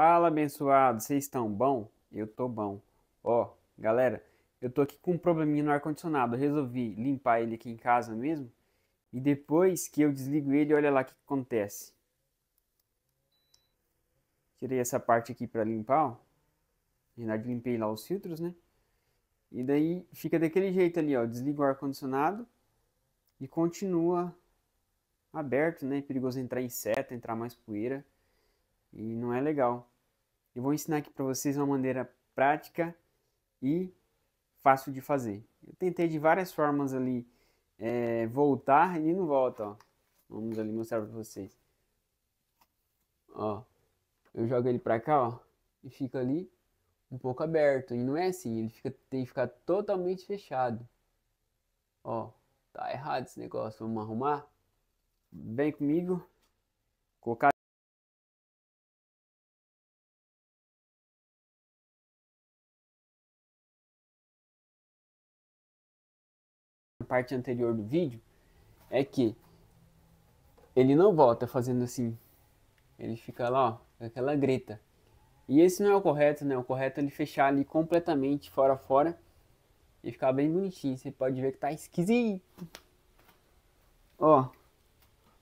Fala, abençoado, vocês estão bom? Eu tô bom. Ó, galera, eu tô aqui com um probleminha no ar-condicionado. Resolvi limpar ele aqui em casa mesmo. E depois que eu desligo ele, olha lá o que, acontece. Tirei essa parte aqui para limpar, ó. Na verdade, limpei lá os filtros, né? E daí fica daquele jeito ali, ó. Desliga o ar-condicionado e continua aberto, né? É perigoso entrar inseto, entrar mais poeira e não é legal. Eu vou ensinar aqui para vocês uma maneira prática e fácil de fazer. Eu tentei de várias formas ali é, voltar e não volta, ó. Vamos ali mostrar para vocês. Ó, eu jogo ele para cá, ó, e fica ali um pouco aberto. E não é assim, ele fica, tem que ficar totalmente fechado. Ó, tá errado esse negócio, vamos arrumar? Vem comigo. Colocar parte anterior do vídeo, é que ele não volta fazendo assim. Ele fica lá, ó, aquela greta. E esse não é o correto, né? O correto é ele fechar ali completamente fora fora e ficar bem bonitinho. Você pode ver que tá esquisito. Ó,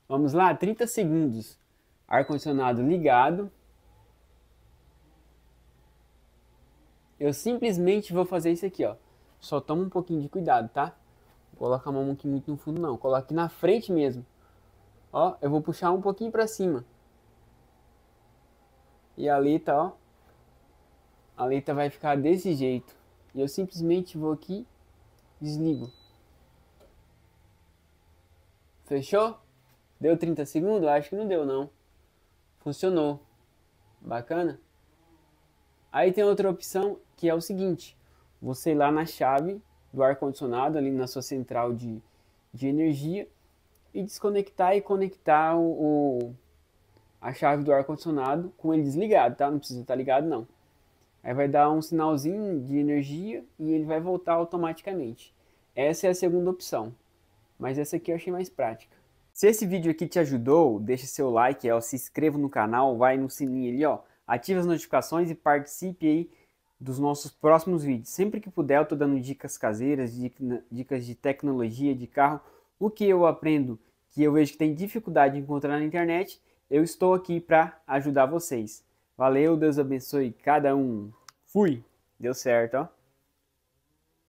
vamos lá, 30 segundos. Ar-condicionado ligado. Eu simplesmente vou fazer isso aqui, ó. Só toma um pouquinho de cuidado, tá? Coloca a mão aqui muito no fundo, não. Coloca aqui na frente mesmo. Ó, eu vou puxar um pouquinho para cima. E a letra, ó. A letra vai ficar desse jeito. E eu simplesmente vou aqui, desligo. Fechou? Deu 30 segundos? Acho que não deu, não. Funcionou. Bacana? Aí tem outra opção que é o seguinte: você ir lá na chave do ar-condicionado ali na sua central de, de energia e desconectar e conectar o, o a chave do ar-condicionado com ele desligado, tá? Não precisa estar tá ligado, não. Aí vai dar um sinalzinho de energia e ele vai voltar automaticamente. Essa é a segunda opção, mas essa aqui eu achei mais prática. Se esse vídeo aqui te ajudou, deixa seu like, ó, se inscreva no canal, vai no sininho ali, ó, ativa as notificações e participe aí dos nossos próximos vídeos. Sempre que puder, eu estou dando dicas caseiras, dicas de tecnologia, de carro, o que eu aprendo que eu vejo que tem dificuldade de encontrar na internet, eu estou aqui para ajudar vocês. Valeu, Deus abençoe cada um. Fui! Deu certo, ó.